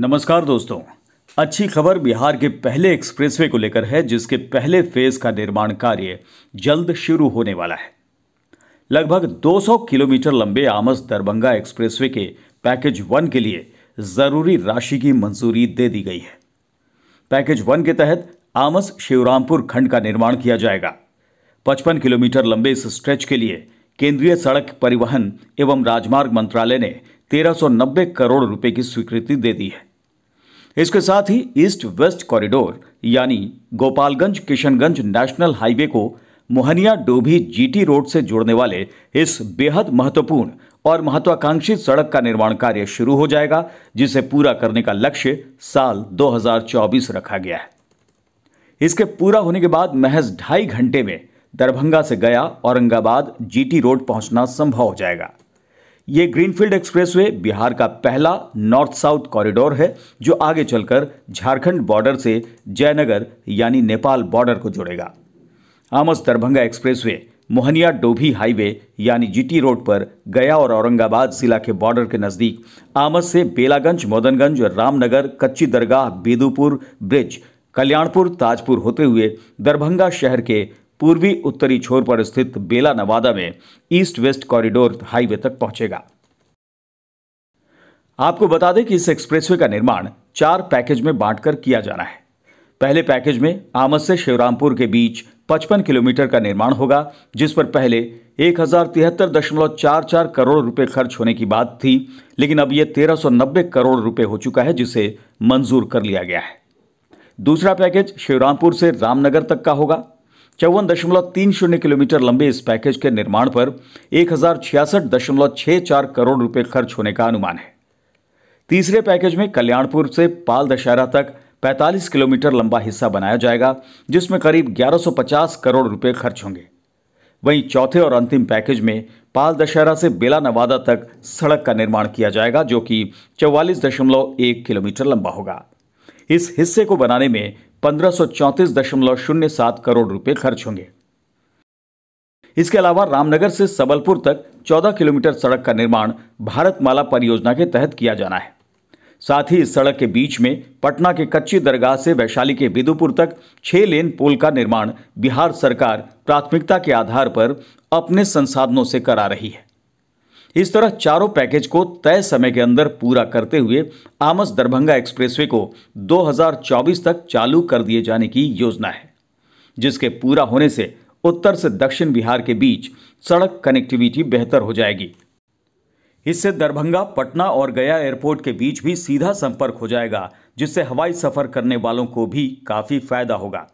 नमस्कार दोस्तों अच्छी खबर बिहार के पहले एक्सप्रेसवे को लेकर है जिसके पहले फेज का निर्माण कार्य जल्द शुरू होने वाला है लगभग 200 किलोमीटर लंबे आमस दरभंगा एक्सप्रेसवे के पैकेज वन के लिए जरूरी राशि की मंजूरी दे दी गई है पैकेज वन के तहत आमस शिवरामपुर खंड का निर्माण किया जाएगा पचपन किलोमीटर लंबे इस स्ट्रेच के लिए केंद्रीय सड़क परिवहन एवं राजमार्ग मंत्रालय ने 1390 करोड़ रुपए की स्वीकृति दे दी है इसके साथ ही ईस्ट वेस्ट कॉरिडोर यानी गोपालगंज किशनगंज नेशनल हाईवे को मोहनिया डोभी जीटी रोड से जोड़ने वाले इस बेहद महत्वपूर्ण और महत्वाकांक्षी सड़क का निर्माण कार्य शुरू हो जाएगा जिसे पूरा करने का लक्ष्य साल 2024 रखा गया है इसके पूरा होने के बाद महज ढाई घंटे में दरभंगा से गया औरंगाबाद जीटी रोड पहुंचना संभव हो जाएगा ये ग्रीनफील्ड एक्सप्रेसवे बिहार का पहला नॉर्थ साउथ कॉरिडोर है जो आगे चलकर झारखंड बॉर्डर से जयनगर यानी नेपाल बॉर्डर को जोड़ेगा आमस दरभंगा एक्सप्रेसवे मोहनिया डोभी हाईवे यानी जीटी रोड पर गया और औरंगाबाद जिला के बॉर्डर के नज़दीक आमस से बेलागंज मदनगंज रामनगर कच्ची दरगाह बेदूपुर ब्रिज कल्याणपुर ताजपुर होते हुए दरभंगा शहर के पूर्वी उत्तरी छोर पर स्थित बेला नवादा में ईस्ट वेस्ट कॉरिडोर हाईवे तक पहुंचेगा आपको बता दें कि इस एक्सप्रेसवे का निर्माण चार पैकेज में बांटकर किया जाना है पहले पैकेज में आमद से शिवरामपुर के बीच 55 किलोमीटर का निर्माण होगा जिस पर पहले एक करोड़ रुपए खर्च होने की बात थी लेकिन अब यह 1390 करोड़ रुपए हो चुका है जिसे मंजूर कर लिया गया है दूसरा पैकेज शिवरामपुर से रामनगर तक का होगा चौवन दशमलव तीन शून्य किलोमीटर लंबे इस पैकेज के निर्माण पर एक हजार छियासठ दशमलव छह चार करोड़ रुपए खर्च होने का अनुमान है तीसरे पैकेज में कल्याणपुर से पाल दशहरा तक 45 किलोमीटर लंबा हिस्सा बनाया जाएगा जिसमें करीब 1150 करोड़ रुपए खर्च होंगे वहीं चौथे और अंतिम पैकेज में पाल दशहरा से बेला नवादा तक सड़क का निर्माण किया जाएगा जो कि चौवालीस दशमलव एक किलोमीटर लंबा होगा इस हिस्से को बनाने में पंद्रह करोड़ रुपए खर्च होंगे इसके अलावा रामनगर से सबलपुर तक 14 किलोमीटर सड़क का निर्माण भारतमाला परियोजना के तहत किया जाना है साथ ही इस सड़क के बीच में पटना के कच्ची दरगाह से वैशाली के बिदुपुर तक छह लेन पुल का निर्माण बिहार सरकार प्राथमिकता के आधार पर अपने संसाधनों से करा रही है इस तरह चारों पैकेज को तय समय के अंदर पूरा करते हुए आमस दरभंगा एक्सप्रेसवे को 2024 तक चालू कर दिए जाने की योजना है जिसके पूरा होने से उत्तर से दक्षिण बिहार के बीच सड़क कनेक्टिविटी बेहतर हो जाएगी इससे दरभंगा पटना और गया एयरपोर्ट के बीच भी सीधा संपर्क हो जाएगा जिससे हवाई सफर करने वालों को भी काफ़ी फायदा होगा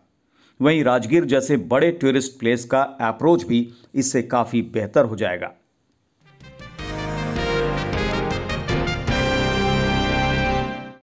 वहीं राजगीर जैसे बड़े टूरिस्ट प्लेस का अप्रोच भी इससे काफ़ी बेहतर हो जाएगा